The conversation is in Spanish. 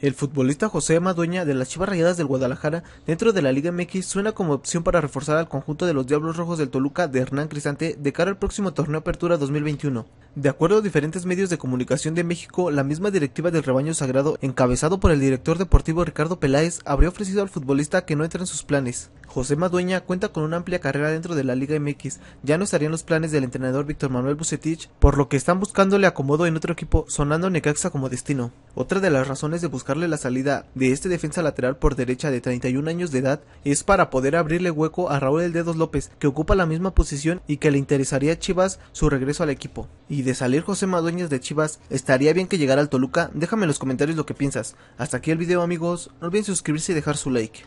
El futbolista José Madueña de las Chivas Rayadas del Guadalajara dentro de la Liga MX suena como opción para reforzar al conjunto de los Diablos Rojos del Toluca de Hernán Cristante de cara al próximo torneo Apertura 2021. De acuerdo a diferentes medios de comunicación de México, la misma directiva del rebaño sagrado, encabezado por el director deportivo Ricardo Peláez, habría ofrecido al futbolista que no entre en sus planes. José Madueña cuenta con una amplia carrera dentro de la Liga MX, ya no estarían los planes del entrenador Víctor Manuel Bucetich, por lo que están buscándole acomodo en otro equipo, sonando Necaxa como destino. Otra de las razones de buscarle la salida de este defensa lateral por derecha de 31 años de edad es para poder abrirle hueco a Raúl El Dedos López, que ocupa la misma posición y que le interesaría a Chivas su regreso al equipo. Y de salir José Madueñas de Chivas, estaría bien que llegara al Toluca, déjame en los comentarios lo que piensas. Hasta aquí el video amigos, no olviden suscribirse y dejar su like.